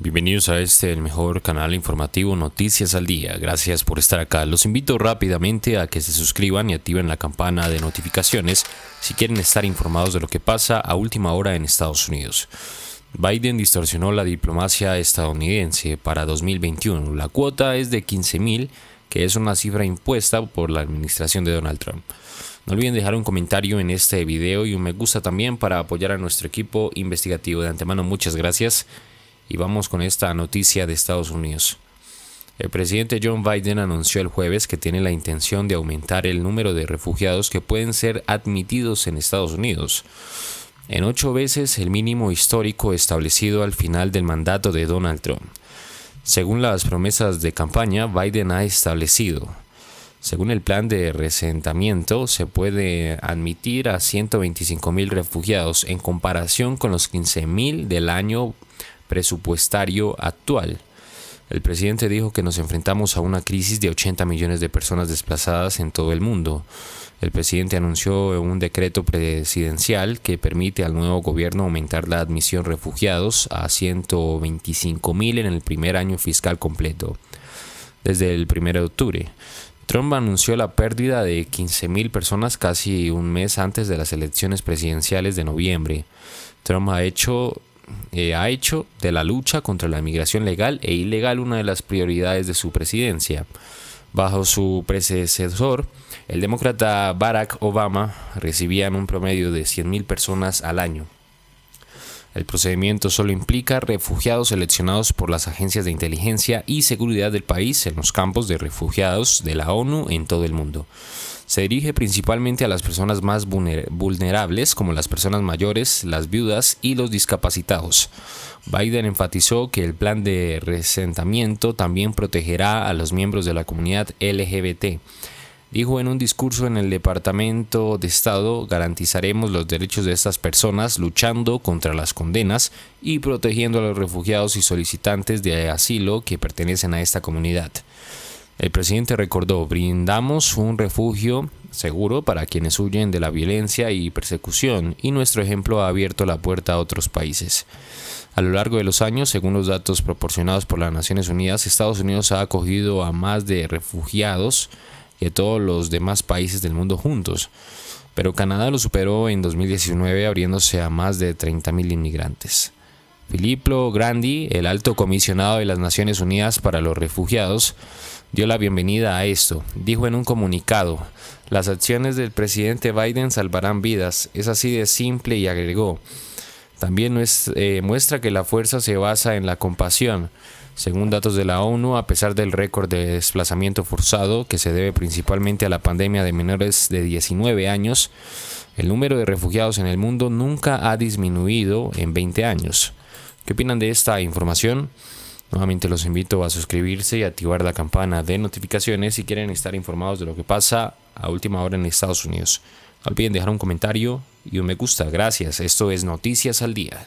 Bienvenidos a este, el mejor canal informativo Noticias al Día. Gracias por estar acá. Los invito rápidamente a que se suscriban y activen la campana de notificaciones si quieren estar informados de lo que pasa a última hora en Estados Unidos. Biden distorsionó la diplomacia estadounidense para 2021. La cuota es de 15.000 que es una cifra impuesta por la administración de Donald Trump. No olviden dejar un comentario en este video y un me gusta también para apoyar a nuestro equipo investigativo. De antemano, muchas gracias. Y vamos con esta noticia de Estados Unidos. El presidente John Biden anunció el jueves que tiene la intención de aumentar el número de refugiados que pueden ser admitidos en Estados Unidos en ocho veces el mínimo histórico establecido al final del mandato de Donald Trump. Según las promesas de campaña, Biden ha establecido según el plan de resentamiento, se puede admitir a 125.000 refugiados en comparación con los 15.000 del año presupuestario actual. El presidente dijo que nos enfrentamos a una crisis de 80 millones de personas desplazadas en todo el mundo. El presidente anunció un decreto presidencial que permite al nuevo gobierno aumentar la admisión de refugiados a 125 mil en el primer año fiscal completo, desde el 1 de octubre. Trump anunció la pérdida de 15 mil personas casi un mes antes de las elecciones presidenciales de noviembre. Trump ha hecho eh, ha hecho de la lucha contra la migración legal e ilegal una de las prioridades de su presidencia. Bajo su predecesor, el demócrata Barack Obama recibía en un promedio de 100.000 personas al año. El procedimiento solo implica refugiados seleccionados por las agencias de inteligencia y seguridad del país en los campos de refugiados de la ONU en todo el mundo. Se dirige principalmente a las personas más vulnerables como las personas mayores, las viudas y los discapacitados. Biden enfatizó que el plan de resentamiento también protegerá a los miembros de la comunidad LGBT Dijo en un discurso en el Departamento de Estado, garantizaremos los derechos de estas personas luchando contra las condenas y protegiendo a los refugiados y solicitantes de asilo que pertenecen a esta comunidad. El presidente recordó, brindamos un refugio seguro para quienes huyen de la violencia y persecución y nuestro ejemplo ha abierto la puerta a otros países. A lo largo de los años, según los datos proporcionados por las Naciones Unidas, Estados Unidos ha acogido a más de refugiados y de todos los demás países del mundo juntos. Pero Canadá lo superó en 2019 abriéndose a más de 30.000 inmigrantes. Filippo Grandi, el alto comisionado de las Naciones Unidas para los Refugiados, dio la bienvenida a esto. Dijo en un comunicado, las acciones del presidente Biden salvarán vidas, es así de simple y agregó, también eh, muestra que la fuerza se basa en la compasión. Según datos de la ONU, a pesar del récord de desplazamiento forzado, que se debe principalmente a la pandemia de menores de 19 años, el número de refugiados en el mundo nunca ha disminuido en 20 años. ¿Qué opinan de esta información? Nuevamente los invito a suscribirse y activar la campana de notificaciones si quieren estar informados de lo que pasa a última hora en Estados Unidos. No olviden dejar un comentario y un me gusta. Gracias. Esto es Noticias al Día.